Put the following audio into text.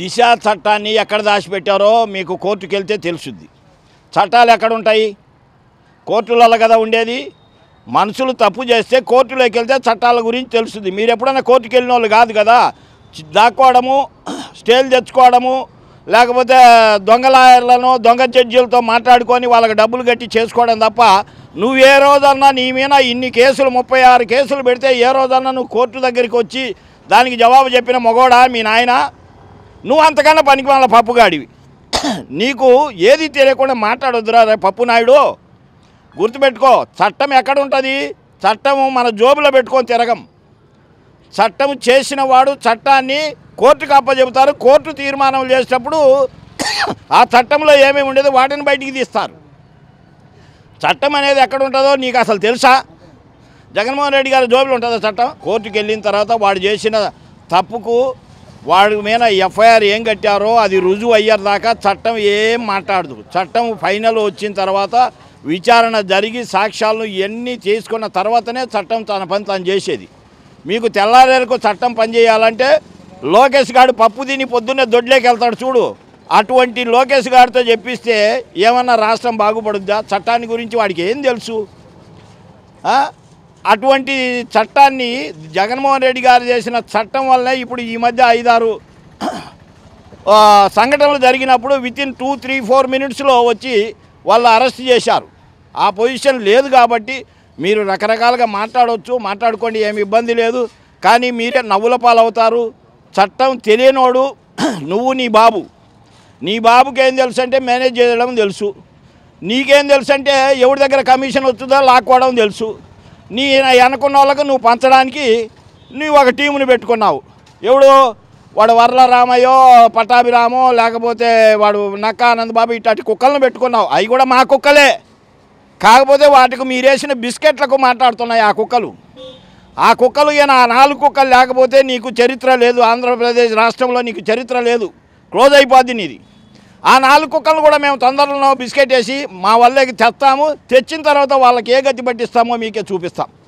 దిశ చట్టాన్ని ఎక్కడ దాచిపెట్టారో మీకు కోర్టుకు వెళ్తే తెలుసుద్ది చట్టాలు ఎక్కడ ఉంటాయి కోర్టులలో కదా ఉండేది మనుషులు తప్పు చేస్తే కోర్టులోకి వెళ్తే చట్టాల గురించి తెలుస్తుంది మీరు ఎప్పుడైనా కోర్టుకు వెళ్ళిన వాళ్ళు కాదు కదా దాక్కోవడము స్టేలు తెచ్చుకోవడము లేకపోతే దొంగ లాయర్లను దొంగ జడ్జీలతో మాట్లాడుకొని వాళ్ళకి డబ్బులు కట్టి చేసుకోవడం తప్ప నువ్వు ఏ రోజన్నా నీ మీద ఇన్ని కేసులు ముప్పై ఆరు కేసులు పెడితే ఏ రోజన్నా నువ్వు కోర్టు దగ్గరికి వచ్చి దానికి జవాబు చెప్పిన మగోడా మీ నాయన నువ్వు అంతకన్నా పనికి వాళ్ళ పప్పుగాడివి నీకు ఏది తెలియకుండా మాట్లాడొద్దురా రే పప్పు నాయుడు గుర్తుపెట్టుకో చట్టం ఎక్కడ ఉంటుంది చట్టము మన జోబులో పెట్టుకొని తిరగం చట్టం చేసిన వాడు చట్టాన్ని కోర్టుకు అప్పచెబుతారు కోర్టు తీర్మానం చేసేటప్పుడు ఆ చట్టంలో ఏమేమి ఉండేదో వాటిని బయటికి తీస్తారు చట్టం అనేది ఎక్కడ ఉంటుందో నీకు అసలు తెలుసా జగన్మోహన్ రెడ్డి గారి జోబులు ఉంటుందా చట్టం కోర్టుకు వెళ్ళిన తర్వాత వాడు చేసిన తప్పుకు వాడి మీద ఎఫ్ఐఆర్ ఏం కట్టారో అది రుజువు అయ్యేదాకా చట్టం ఏం మాట్లాడదు చట్టం ఫైనల్ వచ్చిన తర్వాత విచారణ జరిగి సాక్ష్యాలను ఇవన్నీ తీసుకున్న తర్వాతనే చట్టం తన పని తాను చేసేది మీకు తెల్లారేరుకు చట్టం పనిచేయాలంటే లోకేష్ గారు పప్పు తిని పొద్దున్నే దొడ్లోకి వెళ్తాడు చూడు అటువంటి లోకేష్ గారితో చెప్పిస్తే ఏమన్నా రాష్ట్రం బాగుపడుద్దా చట్టాన్ని గురించి వాడికి ఏం తెలుసు అటువంటి చట్టాన్ని జగన్మోహన్ రెడ్డి గారు చేసిన చట్టం వల్లనే ఇప్పుడు ఈ మధ్య ఐదారు సంఘటనలు జరిగినప్పుడు with in two three four మినిట్స్లో వచ్చి వాళ్ళు అరెస్ట్ చేశారు ఆ పొజిషన్ లేదు కాబట్టి మీరు రకరకాలుగా మాట్లాడవచ్చు మాట్లాడుకోండి ఏమి ఇబ్బంది లేదు కానీ మీరే నవ్వుల పాలవుతారు చట్టం తెలియనోడు నువ్వు నీ బాబు నీ బాబుకి ఏం తెలుసు అంటే మేనేజ్ చేయడం తెలుసు నీకేం తెలుసు అంటే ఎవరి దగ్గర కమిషన్ వస్తుందో లాక్కోవడం తెలుసు నీ వెనకున్న వాళ్ళకు నువ్వు పంచడానికి నువ్వు ఒక టీముని పెట్టుకున్నావు ఎవడు వాడు వరల రామయ్యో పట్టాభిరామో లేకపోతే వాడు నక్కానంద్ బాబు ఇట్లాంటి కుక్కలను పెట్టుకున్నావు అవి కూడా మా కుక్కలే కాకపోతే వాటికి మీరేసిన బిస్కెట్లకు మాట్లాడుతున్నాయి ఆ కుక్కలు ఆ కుక్కలు ఈయన ఆ నాలుగు కుక్కలు లేకపోతే నీకు చరిత్ర లేదు ఆంధ్రప్రదేశ్ రాష్ట్రంలో నీకు చరిత్ర లేదు క్లోజ్ అయిపోద్ది నీది ఆ నాలుగు కుక్కలను కూడా మేము తొందరలో బిస్కెట్ వేసి మా వల్లకి తెస్తాము తెచ్చిన తర్వాత వాళ్ళకి ఏ గతి పట్టిస్తామో మీకే చూపిస్తాం